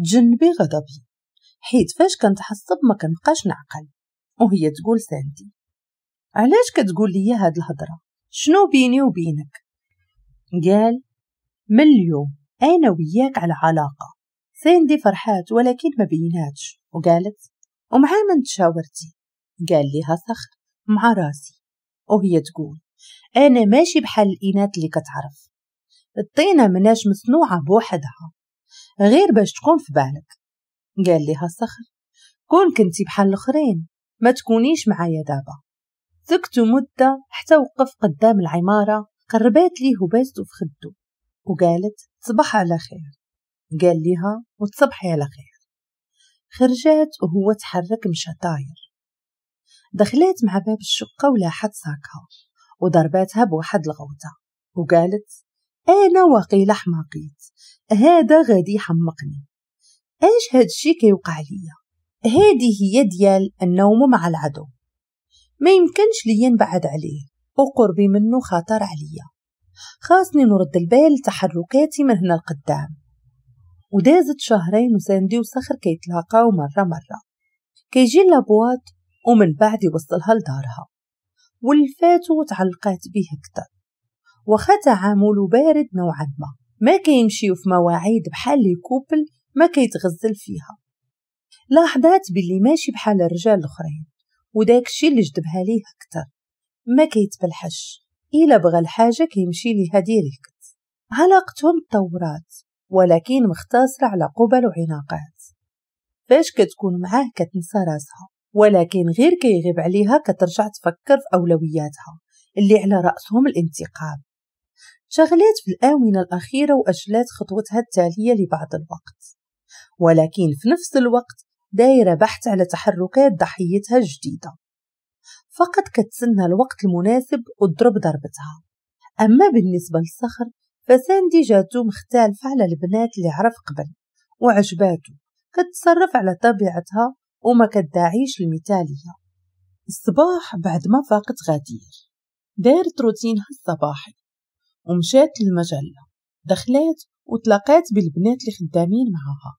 تجنبي غضبي حيت فاش كنتعصب ما كنبقاش نعقل وهي تقول ساندي علاش كتقول لي هاد الهضره شنو بيني وبينك قال من اليوم انا وياك على علاقه ساندي فرحات ولكن ما بيناتش وقالت ومع من تشاورتي قال ليها صخر مع راسي وهي تقول انا ماشي بحال الاناث اللي كتعرف الطينه مناش مصنوعه بوحدها غير باش تقوم في بالك قال لي الصخر كون كنتي بحال الاخرين ما تكونيش معايا دابا ذقت مدة حتى وقف قدام العمارة قربات ليه وبازتو في خدو وقالت تصبح على خير قال ليها وتصبحي على خير خرجات وهو تحرك مشى طاير دخلت مع باب الشقة ولاحت ساكها وضرباتها بواحد الغوطة وقالت أنا وقيل حماقيت هذا غادي يحمقني هاد هادشي كيوقع ليا هادي هي ديال النوم مع العدو ما يمكنش ليا نبعد عليه وقربي منه خطر عليا خاصني نرد البال لتحركاتي من هنا القدام ودازت شهرين وساندي وصخر كيتلاقاو مرة مرة كيجي لابوات ومن بعد يوصلها لدارها والفات وتعلقات به كتر وخا مولو بارد نوعا ما ما كيمشيو في مواعيد بحال لي كوبل ما كيتغزل فيها لاحظات باللي ماشي بحال الرجال الاخرين وداك الشيء اللي جذبها ليه اكثر ما كيتبلحش الا بغى الحاجه كيمشي ليها ديريكت علاقتهم تطورات ولكن مختصره على قبل وعناقات فاش كتكون معاه كتنسى راسها ولكن غير كيغيب عليها كترجع تفكر في اولوياتها اللي على راسهم الانتقام شغلات في الآونة الأخيرة وأجلات خطوتها التالية لبعض الوقت ولكن في نفس الوقت دايرة بحث على تحركات ضحيتها الجديدة فقط كتسنى الوقت المناسب وتضرب ضربتها أما بالنسبة للصخر فساندي جاتو مختلفة على البنات اللي عرف قبل وعجباتو كتصرف على طبيعتها وما كتداعيش المثالية الصباح بعد ما فاقت غدير دارت روتينها الصباحي ومشات للمجلة دخلات وتلاقيت بالبنات اللي خدامين معاها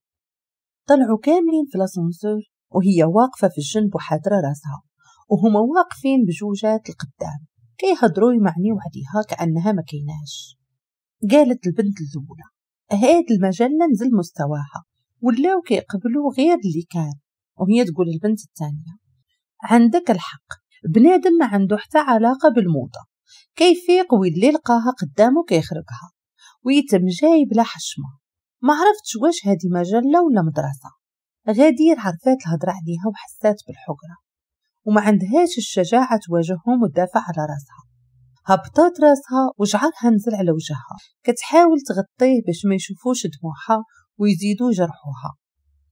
طلعوا كاملين في الاسانسور وهي واقفة في الجنب وحاضرة راسها وهما واقفين بجوجات القدام كيهضروا يمعني وعديها كأنها ما كيناش قالت البنت الأولى هاد المجلة نزل مستواها ولاو كيقبلوا غير اللي كان وهي تقول البنت الثانية عندك الحق بنادم ما عنده حتى علاقة بالموضة كيفيق ويدلي لقاها قدامه كيخرقها ويتم جاي بلا حشمة ما عرفتش واش هادي مجلة ولا مدرسة غادير عرفات الهضرة عليها وحسات بالحقرة وما عندهاش الشجاعة تواجههم وتدافع على راسها هبطات راسها وشعرها نزل على وجهها كتحاول تغطيه باش ما يشوفوش دموعها ويزيدوا جرحوها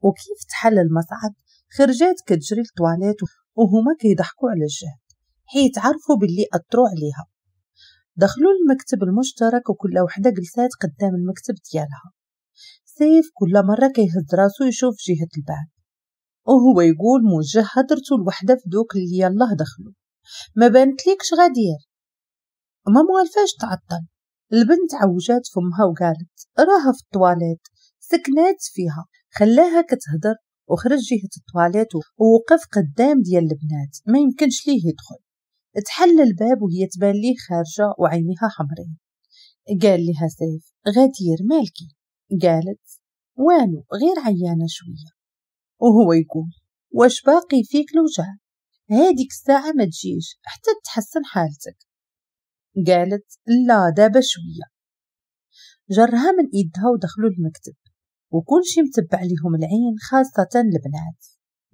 وكيف تحل المصعد خرجات كتجري للطواليت وهما كيضحكوا على الجهد حيت عرفوا باللي اطروا عليها دخلوا المكتب المشترك وكل وحدة جلسات قدام المكتب ديالها سيف كل مرة كيهز راسو يشوف جهة الباب وهو يقول موجه هدرتو لوحدة في دوك اللي يلاه دخلوا ما ليكش غادير ما موالفاش تعطل البنت عوجات فمها وقالت راها في الطواليت سكنات فيها خلاها كتهضر وخرج جهة الطواليت ووقف قدام ديال البنات ما يمكنش ليه يدخل تحل الباب وهي تبان ليه خارجة وعينيها حمرين قال لها سيف غدير مالكي قالت وانو غير عيانة شوية وهو يقول واش باقي فيك لوجع هاديك الساعة ما تجيش حتى تحسن حالتك قالت لا دابا شوية جرها من إيدها ودخلوا المكتب وكل شي متبع ليهم العين خاصة البنات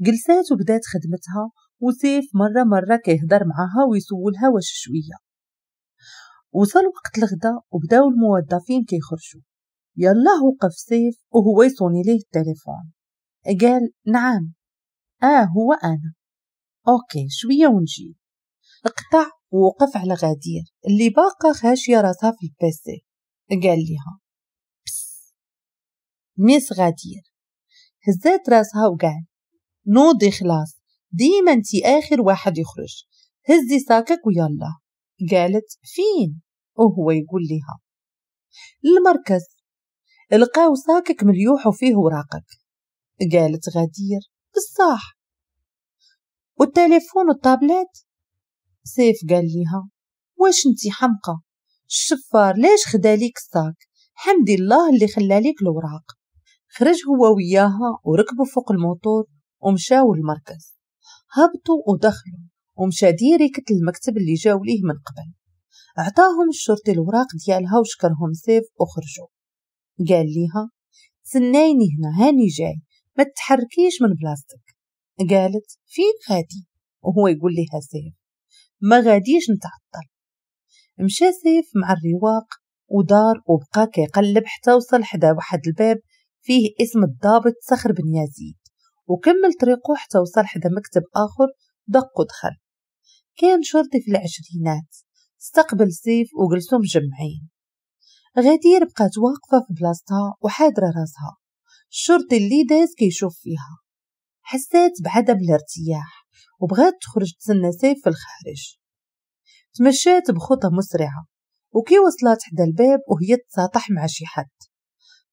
جلسات وبدات خدمتها وسيف مرة مرة كيهضر معاها ويسولها واش شوية وصل وقت الغدا وبداو الموظفين كيخرجوا يلا وقف سيف وهو يصوني ليه التليفون قال نعم اه هو انا اوكي شويه ونجي قطع ووقف على غدير اللي باقة خاشيه راسها في البيسي قال ليها بس ميس غدير هزات راسها وقال نوضي خلاص ديما انت آخر واحد يخرج هزي ساكك ويلا قالت فين وهو يقول لها المركز لقاو ساكك مليوح وفيه وراقك قالت غدير بالصح والتليفون والطابلات سيف قال لها واش انتي حمقى الشفار ليش خداليك الصاك حمد الله اللي خلاليك الوراق خرج هو وياها وركبوا فوق الموتور ومشاو المركز هبطوا ودخلوا ومشى ديريكت المكتب اللي جاو ليه من قبل عطاهم الشرطي الوراق ديالها وشكرهم سيف وخرجوا قال ليها تسنيني هنا هاني جاي ما تحركيش من بلاصتك قالت فين غادي وهو يقول لها سيف ما غاديش نتعطل مشى سيف مع الرواق ودار وبقى كيقلب حتى وصل حدا واحد الباب فيه اسم الضابط صخر بن يزيد وكمل طريقه حتى وصل حدا مكتب آخر دق ودخل كان شرطي في العشرينات استقبل سيف وجلسوا مجمعين غدير بقات واقفة في بلاصتها وحاضرة راسها الشرطي اللي داز كيشوف فيها حسات بعدم الارتياح وبغات تخرج تسنى سيف في الخارج تمشات بخطى مسرعة وكي وصلت حدا الباب وهي تساطح مع شي حد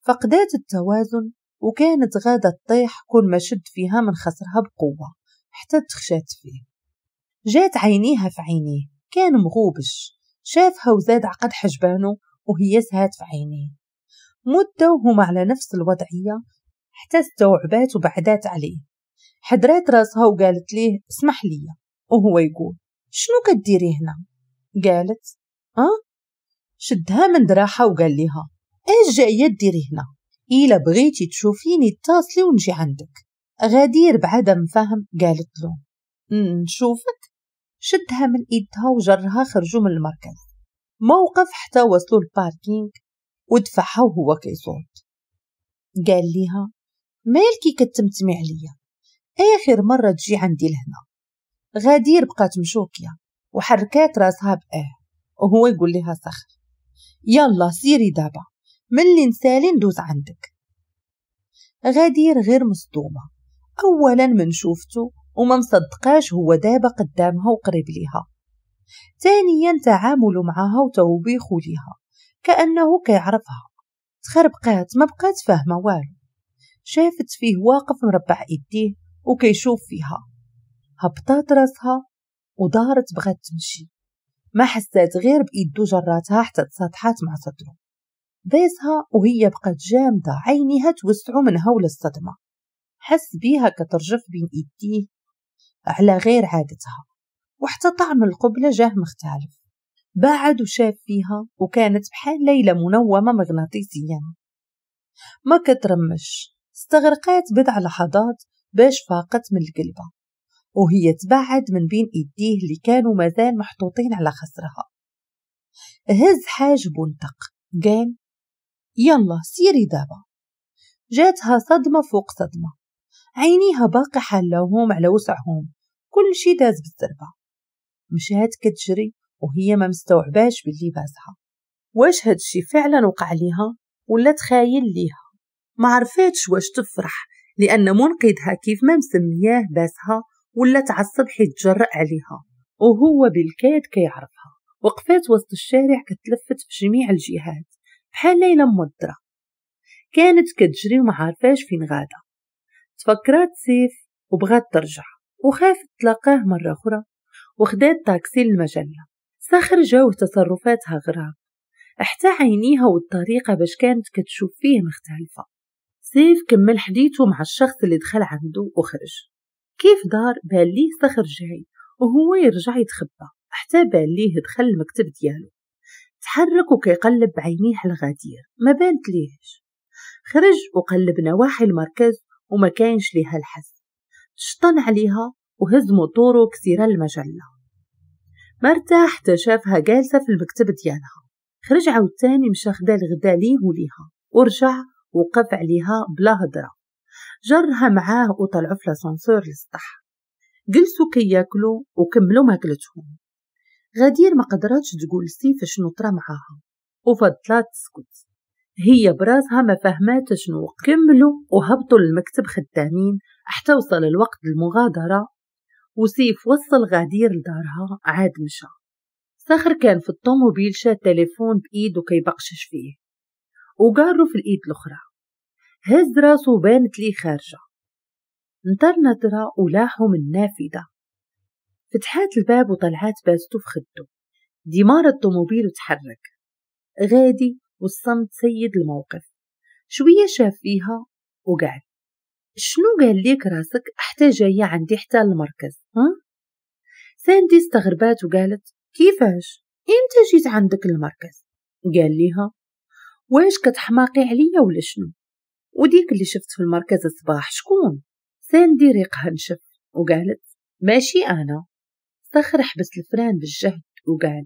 فقدات التوازن وكانت غادة تطيح كل ما شد فيها من خسرها بقوة حتى تخشات فيه جات عينيها في عينيه كان مغوبش شافها وزاد عقد حجبانه وهي سهات في عينيه مدة وهما على نفس الوضعية حتى استوعبات وبعدات عليه حدرات راسها وقالت ليه اسمح لي وهو يقول شنو كديري هنا قالت اه شدها من دراحة وقال لها ايش جاية ديري هنا إلا بغيتي تشوفيني اتصلي ونجي عندك غدير بعدم فهم قالت له نشوفك شدها من إيدها وجرها خرجوا من المركز موقف حتى وصلوا الباركينج ودفعها وهو كيصوت قال ليها مالكي كتمتمي عليا آخر مرة تجي عندي لهنا غدير بقات مشوكية وحركات راسها بآه وهو يقول لها سخر يلا سيري دابا من اللي نسالي ندوز عندك غدير غير مصدومة أولا من شوفتو وما مصدقاش هو دابا قدامها وقريب ليها ثانيا تعامله معها وتوبيخه ليها كأنه كيعرفها تخربقات ما بقات فاهمة والو شافت فيه واقف مربع إيديه وكيشوف فيها هبطات راسها ودارت بغات تمشي ما حسات غير بإيدو جراتها حتى تسطحات مع صدره بيزها وهي بقت جامدة عينيها توسعوا من هول الصدمة حس بيها كترجف بين إيديه على غير عادتها وحتى طعم القبلة جاه مختلف بعد وشاف فيها وكانت بحال ليلة منومة مغناطيسيا ما كترمش استغرقت بضع لحظات باش فاقت من القلبة وهي تبعد من بين إيديه اللي كانوا مازال محطوطين على خصرها هز حاجب وانتق قال يلا سيري دابا جاتها صدمة فوق صدمة عينيها باقي حالهم على وسعهم كل شي داز بالزربة مشات كتجري وهي ما مستوعباش باللي بازها واش هادشي فعلا وقع ليها ولا تخايل ليها ما عرفتش واش تفرح لأن منقذها كيف ما مسمياه باسها ولا تعصب حيت جرأ عليها وهو بالكاد كيعرفها وقفات وسط الشارع كتلفت في جميع الجهات بحال ليلى مضرة كانت كتجري وما عارفاش فين غادا تفكرات سيف وبغات ترجع وخافت تلاقاه مرة أخرى وخدات تاكسي للمجلة ساخر جو تصرفاتها غراب حتى عينيها والطريقة باش كانت كتشوف فيه مختلفة سيف كمل حديثه مع الشخص اللي دخل عنده وخرج كيف دار بان ليه سخر جاي وهو يرجع يتخبى حتى بان ليه دخل المكتب ديالو تحرك وكيقلب بعينيه على الغدير ما بانت ليهش خرج وقلب نواحي المركز وما كانش ليها الحس شطن عليها وهز موطورو كسير المجلة مرتاح تشافها جالسة في المكتب ديالها خرج عاوتاني مشى خدا الغدا ليه وليها ورجع وقف عليها بلا هضرة جرها معاه وطلعوا في لاسانسور للسطح جلسوا كياكلوا وكملوا ماكلتهم غدير ما قدراتش تقول لسيف شنو طرا معاها وفضلات تسكت هي براسها ما فهمات شنو كملوا وهبطوا للمكتب خدامين حتى وصل الوقت المغادرة وسيف وصل غدير لدارها عاد مشى صخر كان في الطوموبيل شاد تليفون بايدو كيبقشش فيه وقارو في الإيد الأخرى هز راسو بانت لي خارجة نطر نظرة ولاحو من النافذة فتحات الباب وطلعات بازتو في خده دمار الطوموبيل وتحرك غادي والصمت سيد الموقف شوية شاف فيها وقعد شنو قال ليك راسك حتى جاية عندي حتى المركز ها؟ ساندي استغربات وقالت كيفاش امتى جيت عندك المركز قال ليها واش كتحماقي عليا ولا شنو وديك اللي شفت في المركز الصباح شكون ساندي ريقها نشف وقالت ماشي انا فخر حبس الفران بالجهد وقال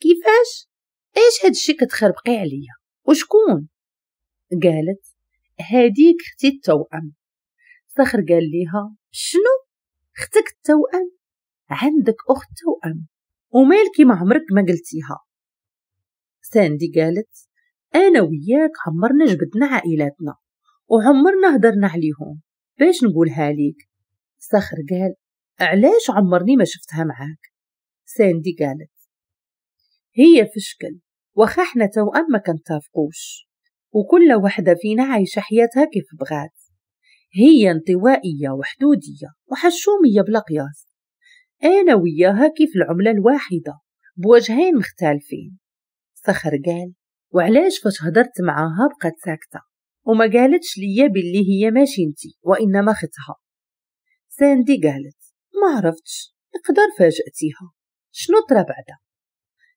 كيفاش؟ ايش هاد الشي كتخربقي عليا وشكون؟ قالت هاديك اختي التوأم صخر قال ليها شنو؟ اختك التوأم عندك اخت توأم ومالكي ما عمرك ما قلتيها ساندي قالت انا وياك عمرنا جبدنا عائلاتنا وعمرنا هدرنا عليهم باش نقولها ليك صخر قال علاش عمرني ما شفتها معاك ساندي قالت هي فشكل حنا توأم ما كنتافقوش وكل وحدة فينا عايشة حياتها كيف بغات هي انطوائية وحدودية وحشومية بلا قياس أنا وياها كيف العملة الواحدة بوجهين مختلفين صخر قال وعلاش فاش هدرت معاها بقت ساكتة وما قالتش ليا باللي هي ماشي انتي وإنما ختها ساندي قالت ما عرفتش نقدر فاجأتيها شنو طرا بعدا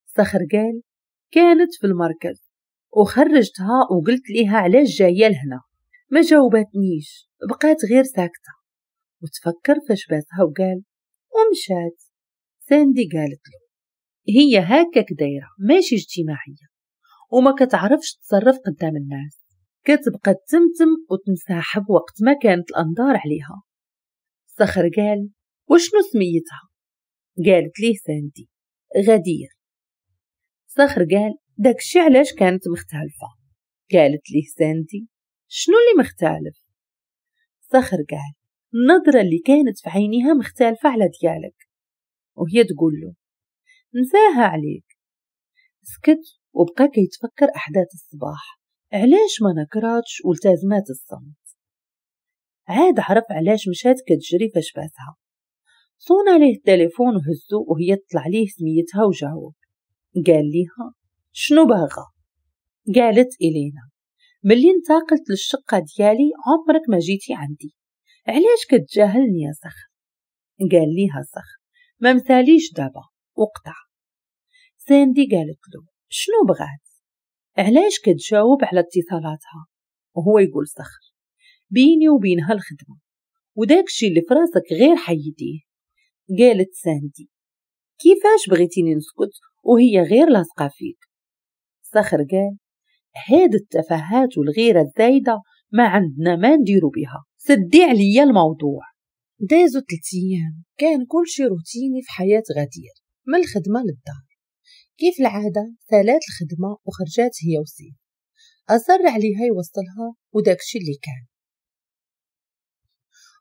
صخر قال كانت في المركز وخرجتها وقلت ليها علاش جاية لهنا ما جاوبتنيش بقات غير ساكتة وتفكر فاش باسها وقال ومشات ساندي قالت له هي هكاك دايرة ماشي اجتماعية وما كتعرفش تصرف قدام الناس كتبقى تمتم وتنسحب وقت ما كانت الأنظار عليها صخر قال وشنو سميتها قالت ليه ساندي غدير صخر قال داكشي علاش كانت مختلفة قالت ليه ساندي شنو اللي مختلف صخر قال النظرة اللي كانت في عينيها مختلفة على ديالك وهي تقول له نساها عليك سكت وبقى كيتفكر أحداث الصباح علاش ما نكراتش والتازمات الصمت عاد عرف علاش مشات كتجري فاش باتها صونا عليه التليفون وهزو وهي تطلع ليه سميتها وجاوب قال ليها شنو باغا قالت إلينا ملي انتقلت للشقة ديالي عمرك ما جيتي عندي علاش كتجاهلني يا صخر قال ليها صخر ما مثاليش دابا وقطع ساندي قالت له شنو بغات علاش كتجاوب على اتصالاتها وهو يقول صخر بيني وبينها الخدمة وداكشي اللي فراسك غير حيديه قالت ساندي كيفاش بغيتيني نسكت وهي غير لاصقة فيك صخر قال هاد التفاهات والغيرة الزايدة ما عندنا ما نديرو بها سدي عليا الموضوع دازو تلت أيام كان كل شي روتيني في حياة غدير من الخدمة للدار كيف العادة سالات الخدمة وخرجات هي وسيم أصر عليها يوصلها وداكشي اللي كان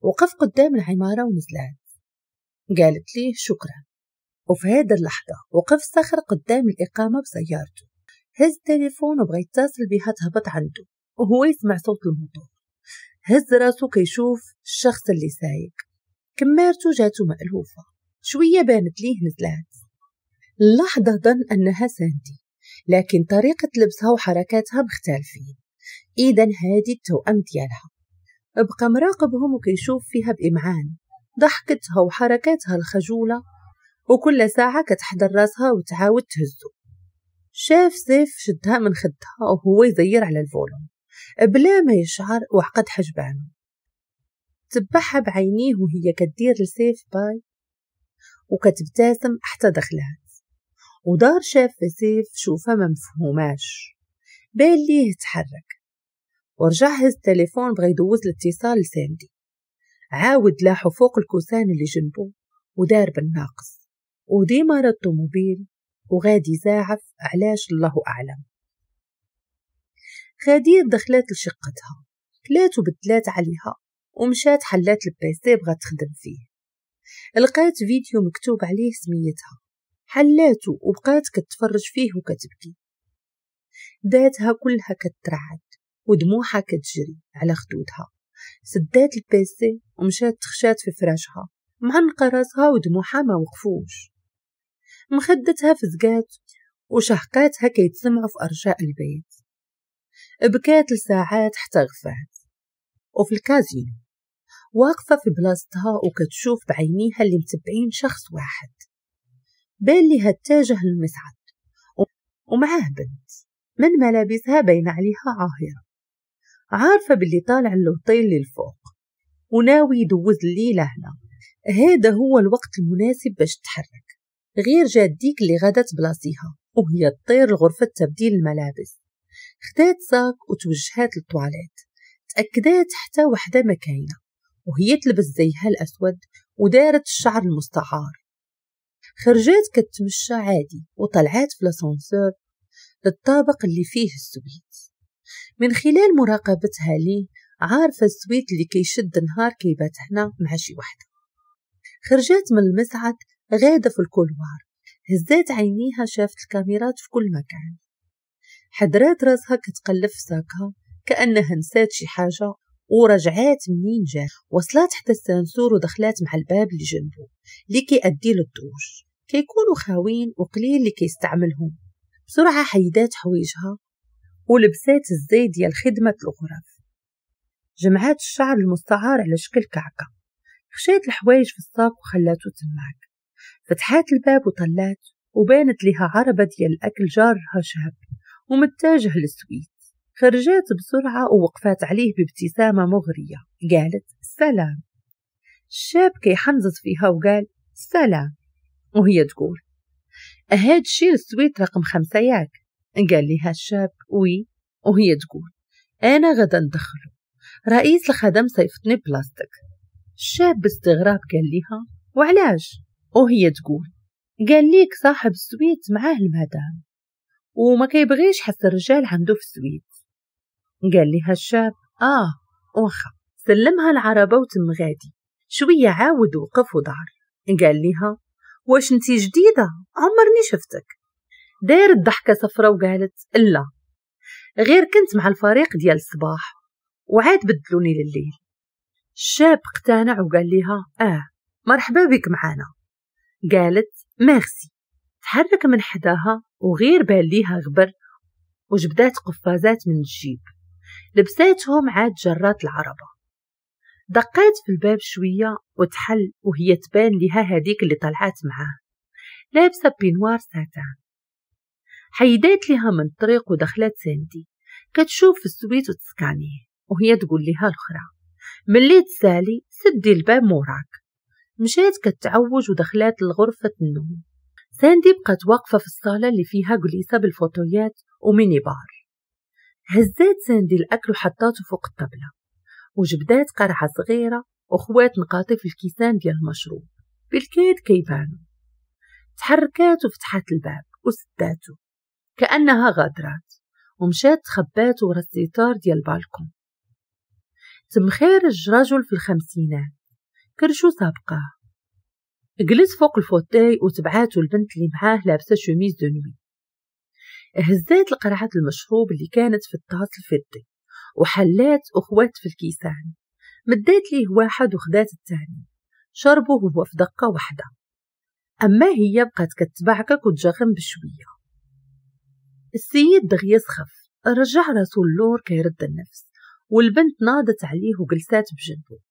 وقف قدام العمارة ونزلات قالت لي شكرا وفي هذه اللحظة وقف صخر قدام الإقامة بسيارته هز تليفون وبغى يتصل بها تهبط عنده وهو يسمع صوت الموتور هز راسه كيشوف الشخص اللي سايق كمارته جاته مألوفة شوية بانت ليه نزلات اللحظة ظن أنها ساندي لكن طريقة لبسها وحركاتها مختلفين إذا هادي التوأم ديالها بقى مراقبهم وكيشوف فيها بإمعان ضحكتها وحركاتها الخجولة وكل ساعة كتحضر راسها وتعاود تهزو شاف سيف شدها من خدها وهو يزير على الفولوم بلا ما يشعر وعقد حجبانه تبعها بعينيه وهي كدير لسيف باي وكتبتسم حتى دخلات ودار شاف في سيف شوفه ما مفهوماش بان ليه تحرك ورجع هز التليفون بغا يدوز الاتصال لساندي عاود لاحو فوق الكوسان اللي جنبه ودار بالناقص وديما الطوموبيل وغادي زاعف علاش الله أعلم غادير دخلات لشقتها كلات وبدلات عليها ومشات حلات البيسي بغات تخدم فيه لقات فيديو مكتوب عليه سميتها حلاتو وبقات كتفرج فيه وكتبكي داتها كلها كترعد ودموعها كتجري على خدودها سدات البيسي ومشات تخشات في فراشها معنقة راسها ودموعها ما وقفوش مخدتها فزقات كي تسمعوا في أرجاء البيت بكات لساعات حتى غفات وفي الكازينو واقفة في بلاصتها وكتشوف بعينيها اللي متبعين شخص واحد بان ليها للمسعد ومعاه بنت من ملابسها بين عليها عاهرة عارفة باللي طالع اللوطين للفوق وناوي يدوز لي لهنا هذا هو الوقت المناسب باش تحرك غير جاديك اللي غادت بلاصيها وهي تطير لغرفة تبديل الملابس خدات ساك وتوجهات للطواليت تأكدات حتى وحدة ما كاينة وهي تلبس زيها الأسود ودارت الشعر المستعار خرجات كتمشى عادي وطلعت في لاسانسور للطابق اللي فيه السويت من خلال مراقبتها لي عارفة السويت اللي كيشد نهار كيبات هنا مع شي وحدة خرجت من المسعد غادة في الكولوار هزات عينيها شافت الكاميرات في كل مكان حضرات راسها كتقلب في ساكها كأنها نسات شي حاجة ورجعات منين جات وصلات حتى السانسور ودخلات مع الباب اللي جنبه اللي كيأدي للدوش كيكونوا خاوين وقليل اللي كيستعملهم بسرعة حيدات حويجها ولبسات الزايدة خدمة الغرف جمعات الشعر المستعار على شكل كعكة خشيت الحوايج في الساق وخلاته تماك فتحات الباب وطلعت وبانت لها عربة ديال الأكل جارها شاب ومتجه للسويت خرجت بسرعة ووقفات عليه بابتسامة مغرية قالت سلام الشاب كيحنزت فيها وقال سلام وهي تقول أهاد شيل السويت رقم خمسة ياك قال لها الشاب وي وهي تقول أنا غدا ندخله رئيس الخدم صيفطني بلاستيك الشاب باستغراب قال لها وعلاش وهي تقول قال ليك صاحب السويت معاه المدام وما كيبغيش حس الرجال عنده في السويت قال لها الشاب اه واخا سلمها العربة وتم غادي شوية عاود وقف ودار قال لها واش انتي جديدة عمرني شفتك دارت ضحكة صفرة وقالت لا غير كنت مع الفريق ديال الصباح وعاد بدلوني لليل الشاب اقتنع وقال ليها اه مرحبا بك معانا قالت ميرسي تحرك من حداها وغير بان ليها غبر وجبدات قفازات من الجيب لبساتهم عاد جرات العربة دقات في الباب شوية وتحل وهي تبان لها هذيك اللي طلعت معاه لابسة بينوار ساتان حيدات لها من الطريق ودخلت ساندي كتشوف السويت وتسكانيه وهي تقول لها الأخرى ملي تسالي سدي الباب موراك مشات كتعوج ودخلات لغرفة النوم ساندي بقات واقفة في الصالة اللي فيها جليسة بالفوتويات وميني بار هزات ساندي الأكل وحطاته فوق الطبلة وجبدات قرعة صغيرة وخوات نقاطي في الكيسان ديال المشروب بالكاد كيبانو تحركات وفتحت الباب وسداتو كأنها غادرات ومشات خبات ورا الستار ديال البالكون تم خارج رجل في الخمسينات كرشو سابقاه جلس فوق الفوتاي وتبعاتو البنت اللي معاه لابسة شوميز دو نوي هزات القرعة المشروب اللي كانت في الطاس الفضي وحلات أخوات في الكيسان مدات ليه واحد وخدات التاني شربه هو في دقة واحدة أما هي بقات كتبعكك وتجغم بشوية السيد بغي يسخف رجع راسو اللور كيرد النفس والبنت ناضت عليه وجلسات بجنبه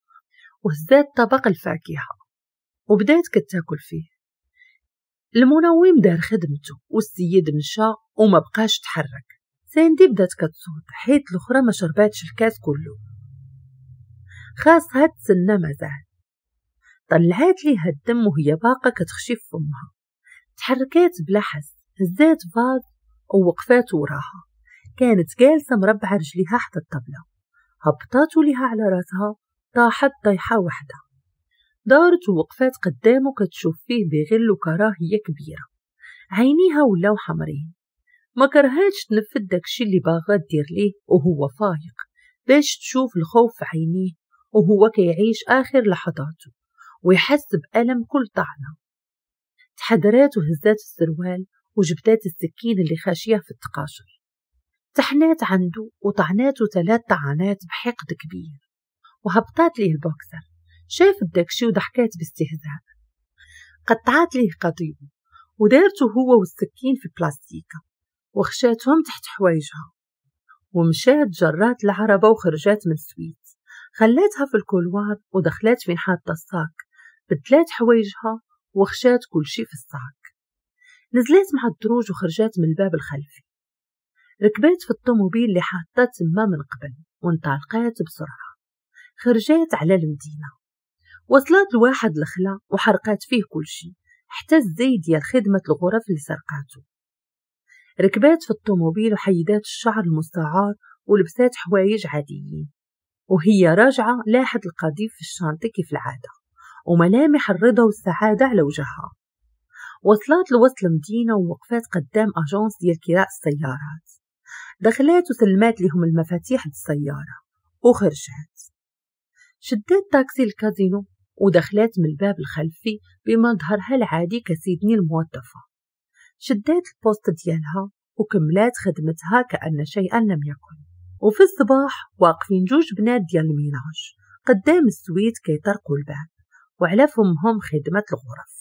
وهزات طبق الفاكهة وبدات كتاكل فيه المنوم دار خدمته والسيد مشى وما بقاش تحرك ساندي بدات كتصوت حيت الاخرى ما شرباتش الكاس كله خاصها تسنى مازال طلعات ليها الدم وهي باقا كتخشي في فمها تحركات بلا حس هزات فاض ووقفات وراها كانت جالسة مربعة رجليها حتى الطبلة هبطات لها على راسها طاحت طيحة وحدة دارت ووقفات قدامه كتشوف فيه بغل وكراهية كبيرة عينيها ولاو حمرين ما كرهاتش تنفذ داكشي اللي باغا دير ليه وهو فايق باش تشوف الخوف في عينيه وهو كيعيش آخر لحظاته ويحس بألم كل طعنة تحدرات وهزات السروال وجبتات السكين اللي خاشية في التقاشر تحنات عنده وطعناته ثلاث طعنات بحقد كبير وهبطات ليه البوكسر شافت داكشي وضحكات باستهزاء قطعات ليه قضيبه ودارته هو والسكين في بلاستيكة وخشاتهم تحت حوايجها ومشات جرات العربة وخرجات من السويت خلاتها في الكولوار ودخلات فين حاطة الصاك بدلات حوايجها وخشات كل شي في الصاك نزلات مع الدروج وخرجت من الباب الخلفي ركبات في الطوموبيل اللي حاطة تما من قبل وانطلقت بسرعة خرجات على المدينة وصلت لواحد الخلا وحرقات فيه كل شيء حتى الزيت ديال خدمة الغرف اللي سرقاتو ركبات في الطوموبيل وحيدات الشعر المستعار ولبسات حوايج عاديين وهي راجعة لاحت القضيب في الشانطي كيف العادة وملامح الرضا والسعادة على وجهها وصلت لوسط المدينة ووقفات قدام أجونس ديال كراء السيارات دخلات وسلمات لهم المفاتيح السيارة وخرجت شدات تاكسي الكازينو ودخلت من الباب الخلفي بمظهرها العادي كسيدني الموظفة شدات البوست ديالها وكملت خدمتها كأن شيئا لم يكن وفي الصباح واقفين جوج بنات ديال الميناج قدام السويت كيطرقوا الباب وعلى فمهم خدمة الغرف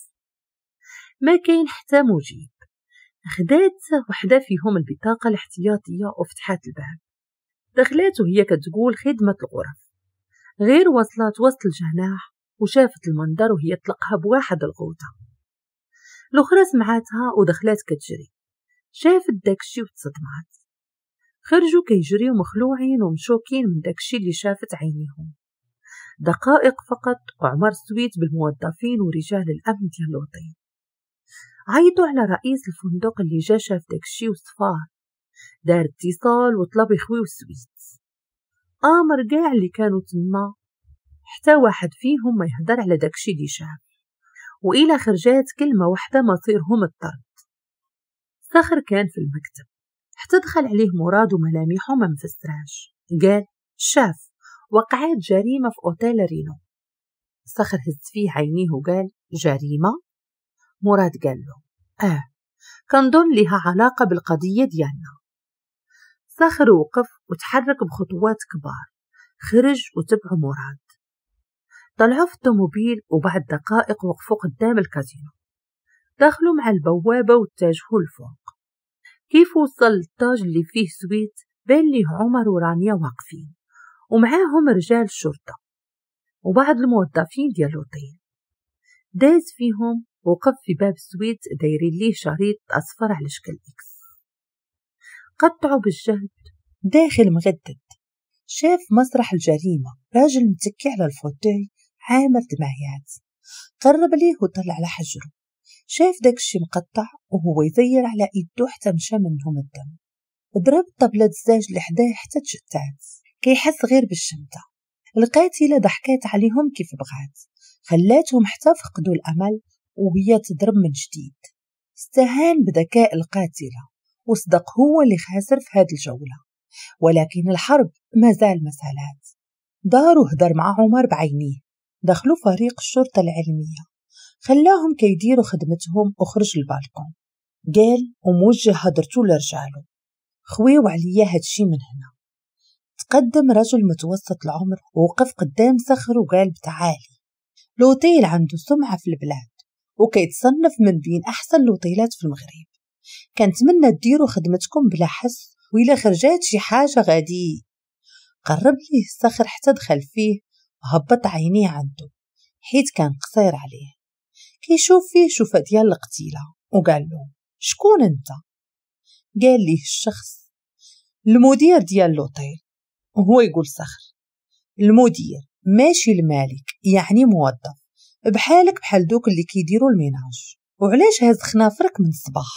ما كاين حتى مجيب خدات وحده فيهم البطاقه الاحتياطيه وفتحات الباب دخلات وهي كتقول خدمه الغرف غير وصلات وسط الجناح وشافت المنظر وهي طلقها بواحد الغوطه الاخرى سمعتها ودخلات كتجري شافت داكشي وتصدمات خرجوا كيجريو مخلوعين ومشوكين من داكشي اللي شافت عينيهم دقائق فقط وعمر سويت بالموظفين ورجال الامن ديال الوطين عيطوا على رئيس الفندق اللي جا شاف داكشي وصفار دار اتصال وطلب يخوي وسويت امر آه، كاع اللي كانوا تما حتى واحد فيهم ما يهدر على داكشي اللي شاف وإلى خرجات كلمة واحدة مصيرهم الطرد صخر كان في المكتب حتى دخل عليه مراد وملامحه ما مفسراش قال شاف وقعت جريمة في أوتيل رينو صخر هز فيه عينيه وقال جريمة مراد قال له آه كنظن لها علاقة بالقضية ديالنا صخر وقف وتحرك بخطوات كبار خرج وتبع مراد طلعوا في الطوموبيل وبعد دقائق وقفوا قدام الكازينو دخلوا مع البوابة واتجهوا لفوق كيف وصل للطاج اللي فيه سويت بين ليه عمر ورانيا واقفين ومعاهم رجال شرطة وبعض الموظفين ديال الوطين داز فيهم وقف في باب السويت دايرين ليه شريط أصفر على شكل إكس قطعوا بالجهد داخل مغدد شاف مسرح الجريمة راجل متكي على الفوتي عامل دمايات قرب ليه وطلع على حجره شاف داكشي مقطع وهو يزير على ايده حتى مشى منهم الدم ضرب طبلة الزاج اللي حداه حتى تشتات كيحس غير بالشمتة القاتلة ضحكات عليهم كيف بغات خلاتهم حتى فقدوا الأمل وهي تضرب من جديد استهان بذكاء القاتلة وصدق هو اللي خاسر في هذه الجولة ولكن الحرب ما زال مسالات دارو هدر مع عمر بعينيه دخلوا فريق الشرطة العلمية خلاهم كيديروا خدمتهم وخرج البالكون قال وموجه هدرتو لرجالو خويو عليا هادشي من هنا تقدم رجل متوسط العمر ووقف قدام صخر وقال بتعالي لوتيل عنده سمعة في البلاد وكيتصنف من بين أحسن لوطيلات في المغرب كنتمنى ديروا خدمتكم بلا حس وإلا خرجات شي حاجة غادي قرب ليه الصخر حتى دخل فيه وهبط عينيه عنده حيت كان قصير عليه كيشوف فيه شوفة ديال القتيلة وقال له شكون انت قال ليه الشخص المدير ديال لوطيل وهو يقول صخر المدير ماشي المالك يعني موظف بحالك بحال دوك اللي كيديروا الميناج وعلاش هاز خنافرك من الصباح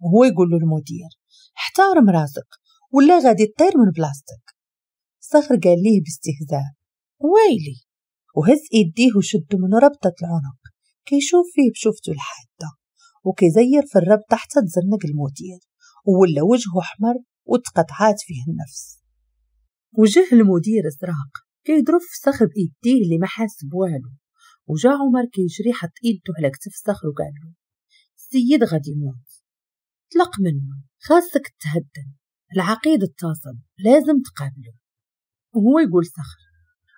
وهو يقول له المدير احترم راسك ولا غادي تطير من بلاصتك صخر قال ليه باستهزاء ويلي وهز ايديه وشد من ربطة العنق كيشوف فيه بشوفته الحادة وكيزير في الربطة حتى تزنق المدير ولا وجهه أحمر وتقطعات فيه النفس وجه المدير ازرق كيضرب في صخر بايديه اللي ما حاس بوالو وجا عمر كيجري حط ايدو على كتف صخر وقال له السيد غادي يموت طلق منه خاصك تهدن العقيد اتصل لازم تقابله وهو يقول صخر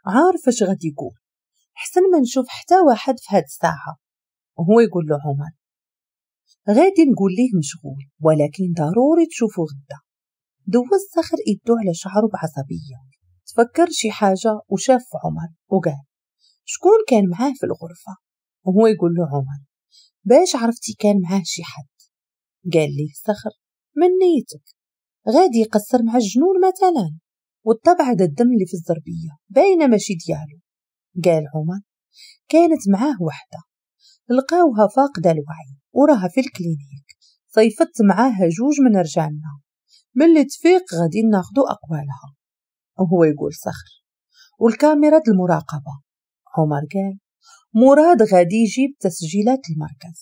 عارف اش غادي يقول حسن ما نشوف حتى واحد في هاد الساعة وهو يقول له عمر غادي نقول ليه مشغول ولكن ضروري تشوفو غدا دوز صخر ايدو على شعره بعصبية تفكر شي حاجة وشاف عمر وقال شكون كان معاه في الغرفة وهو يقول له عمر باش عرفتي كان معاه شي حد قال لي صخر من نيتك غادي يقصر مع الجنون مثلا والطبع دا الدم اللي في الزربية باينة ماشي ديالو قال عمر كانت معاه وحدة لقاوها فاقدة الوعي وراها في الكلينيك صيفت معاها جوج من رجالنا ملي تفيق غادي ناخدو أقوالها وهو يقول صخر والكاميرات د المراقبة عمر قال مراد غادي يجيب تسجيلات المركز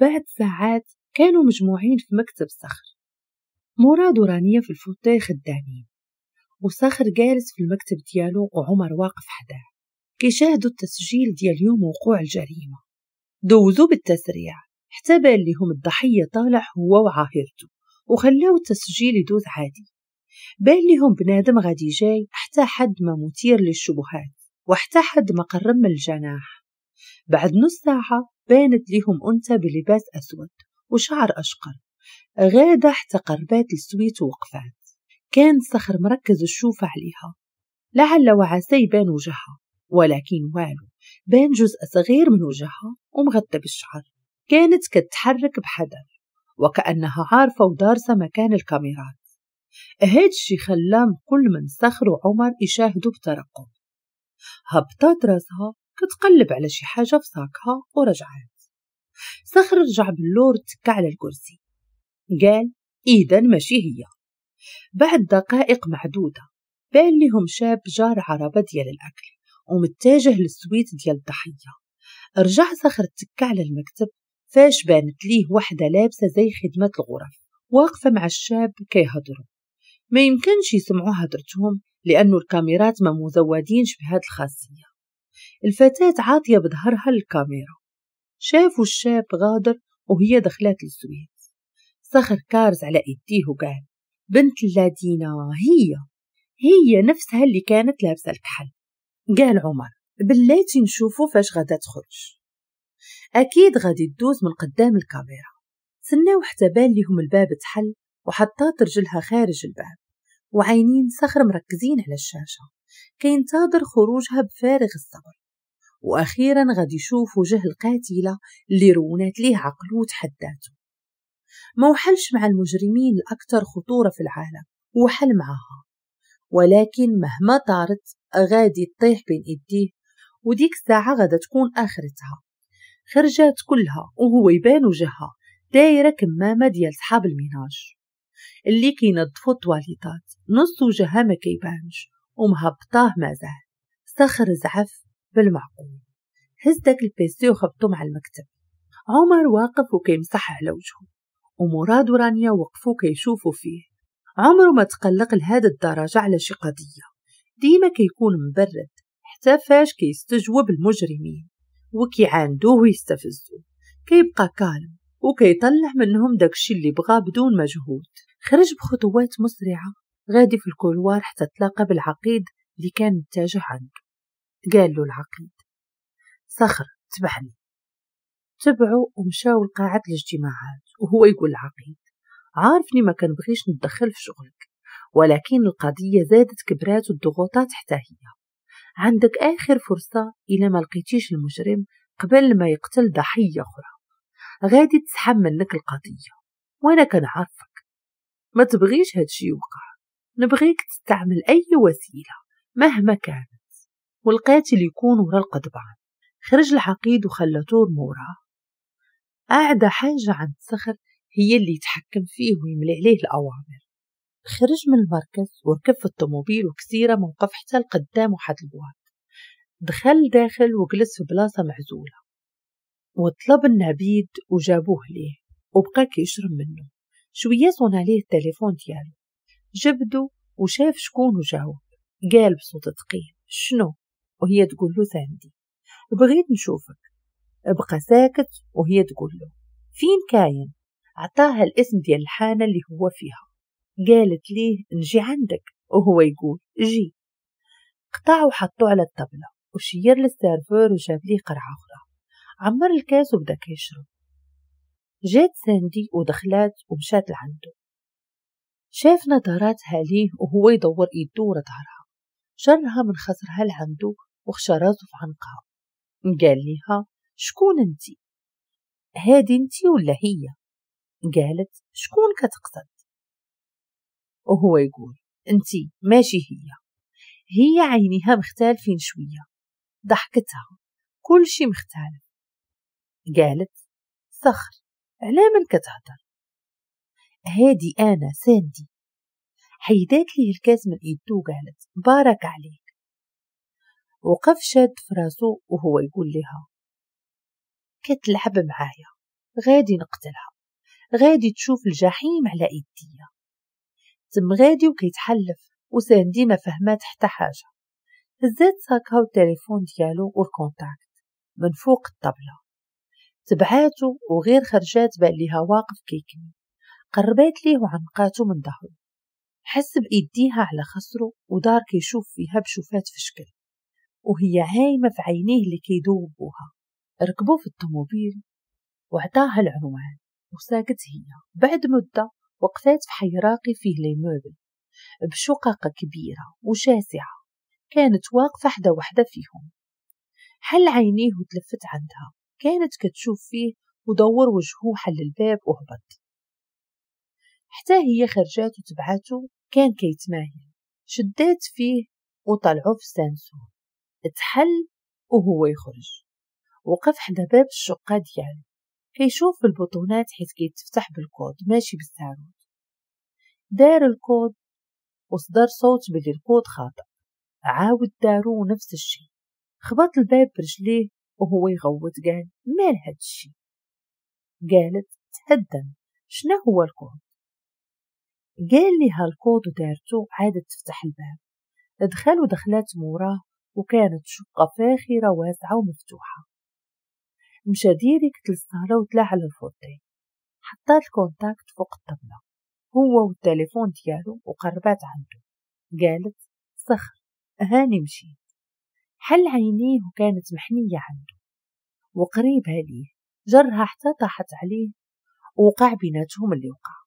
بعد ساعات كانوا مجموعين في مكتب صخر مراد ورانية في الفوتاي خدامين وصخر جالس في المكتب ديالو وعمر واقف حداه كيشاهدوا التسجيل ديال يوم وقوع الجريمة دوزوا بالتسريع حتى بان لهم الضحية طالع هو وعاهرته وخلاو التسجيل يدوز عادي بين لهم بنادم غادي جاي حتى حد ما مثير للشبهات وحتى حد ما قرب من الجناح بعد نص ساعة بانت لهم أنثى بلباس أسود وشعر أشقر غادة حتى قربات السويت ووقفات كان صخر مركز الشوف عليها لعل وعسى يبان وجهها ولكن والو بان جزء صغير من وجهها ومغطى بالشعر كانت كتحرك بحذر وكأنها عارفة ودارسة مكان الكاميرات هاد الشي خلام كل من سخر عمر يشاهدوا بترقب هبطت راسها كتقلب على شي حاجة في ساكها ورجعت سخر رجع باللور تكع على الكرسي قال إذا ماشي هي بعد دقائق معدودة بان لهم شاب جار عربة ديال الأكل ومتجه للسويت ديال الضحية رجع سخر تكع على المكتب فاش بانت ليه وحدة لابسة زي خدمة الغرف واقفة مع الشاب كيهضروا ما يمكنش يسمعوها درتهم لأنه الكاميرات ما مزودينش بهاد الخاصية الفتاة عاطية بظهرها للكاميرا شافوا الشاب غادر وهي دخلات للسويد سخر كارز على إيديه وقال بنت اللادينا هي هي نفسها اللي كانت لابسة الكحل قال عمر بلاتي نشوفو فاش غدا تخرج أكيد غادي تدوز من قدام الكاميرا سناو حتى بان ليهم الباب تحل وحطات رجلها خارج الباب وعينين صخر مركزين على الشاشة كي خروجها بفارغ الصبر وأخيرا غادي يشوف وجه القاتلة اللي رونات ليه عقله وتحداته ذاته ما وحلش مع المجرمين الأكثر خطورة في العالم وحل معها ولكن مهما طارت غادي تطيح بين إيديه وديك الساعة غادا تكون آخرتها خرجات كلها وهو يبان وجهها دايرة كمامة ديال صحاب الميناج اللي كينظفو الطواليطات نصو جهة ما كيبانش ومهبطاه مازال صخر زعف بالمعقول هز داك البيسي وخبطو مع المكتب عمر واقف وكيمسح على وجهه ومراد ورانيا وقفوا كيشوفوا فيه عمر ما تقلق لهاد الدرجة على شي قضية ديما كيكون مبرد حتى فاش كيستجوب المجرمين وكيعاندوه ويستفزوه كيبقى كالم وكيطلع منهم داكشي اللي بغا بدون مجهود خرج بخطوات مسرعة غادي في الكولوار حتى تلاقى بالعقيد اللي كان متجه عنده قال له العقيد صخر تبعني تبعو ومشاو لقاعة الاجتماعات وهو يقول العقيد عارفني ما بغيش نتدخل في شغلك ولكن القضية زادت كبرات الضغوطات حتى هي عندك آخر فرصة إلى ما لقيتيش المجرم قبل ما يقتل ضحية أخرى غادي تسحب منك القضية وأنا كنعرفك ما تبغيش هادشي يوقع نبغيك تستعمل أي وسيلة مهما كانت والقاتل يكون ورا القضبان خرج العقيد تور موراه قاعدة حاجة عند صخر هي اللي يتحكم فيه ويملي عليه الأوامر خرج من المركز وركب في الطوموبيل وكسيرة موقف حتى القدام وحد البواب دخل داخل وجلس في بلاصة معزولة وطلب النبيد وجابوه ليه وبقى كيشرب منه شوية صون عليه التليفون ديالو جبدو وشاف شكون وجاوب قال بصوت ثقيل شنو وهي تقول له ساندي بغيت نشوفك بقى ساكت وهي تقول له فين كاين عطاها الاسم ديال الحانة اللي هو فيها قالت ليه نجي عندك وهو يقول جي قطع وحطو على الطبلة وشير للسيرفور وجاب ليه قرعة أخرى عمر الكاس وبدا كيشرب جات ساندي ودخلات ومشات لعنده شاف نظراتها ليه وهو يدور ايدو ظهرها شرها من خسرها لعندو وخشراته في عنقها قال ليها شكون انتي هادي انتي ولا هي قالت شكون كتقصد وهو يقول انتي ماشي هي هي عينيها مختلفين شوية ضحكتها كل شي مختلف قالت صخر على من كتهضر هادي انا ساندي حيدات ليه الكاس من ايدو وقالت بارك عليك وقف شاد فراسو وهو يقول لها كتلعب معايا غادي نقتلها غادي تشوف الجحيم على ايديا تم غادي وكيتحلف وساندي ما فهمات حتى حاجه هزات ساكها التليفون ديالو والكونتاكت من فوق الطبله تبعاتو وغير خرجات بان ليها واقف كيكمي قربات ليه وعنقاتو من ظهره حس بإيديها على خصره ودار كيشوف فيها بشوفات في شكل وهي عايمة في عينيه اللي كيدوبوها ركبوا في الطوموبيل وعطاها العنوان وساكت هي بعد مدة وقفات في حي راقي فيه ليموبل بشقق كبيرة وشاسعة كانت واقفة حدا وحدة فيهم حل عينيه وتلفت عندها كانت كتشوف فيه ودور وجهه حل الباب وهبط حتى هي خرجات وتبعته كان كيتماهي شدات فيه وطلعو في السانسور اتحل وهو يخرج وقف حدا باب الشقة ديالو كيشوف البطونات حيت كيتفتح بالكود ماشي بالساروت دار الكود وصدر صوت بلي الكود خاطئ عاود دارو نفس الشي خبط الباب برجليه وهو يغوت قال مال هادشي قالت تهدم شنو هو الكود قال لي الكود دارتو عادت تفتح الباب دخل ودخلت موراه وكانت شقة فاخرة واسعة ومفتوحة مشى ديريكت للصالة وطلع على الفوتي حطات الكونتاكت فوق الطبلة هو والتليفون ديالو وقربات عنده قالت سخر هاني مشيت حل عينيه وكانت محنية عنده وقريبة ليه جرها حتى طاحت عليه ووقع بيناتهم اللي وقع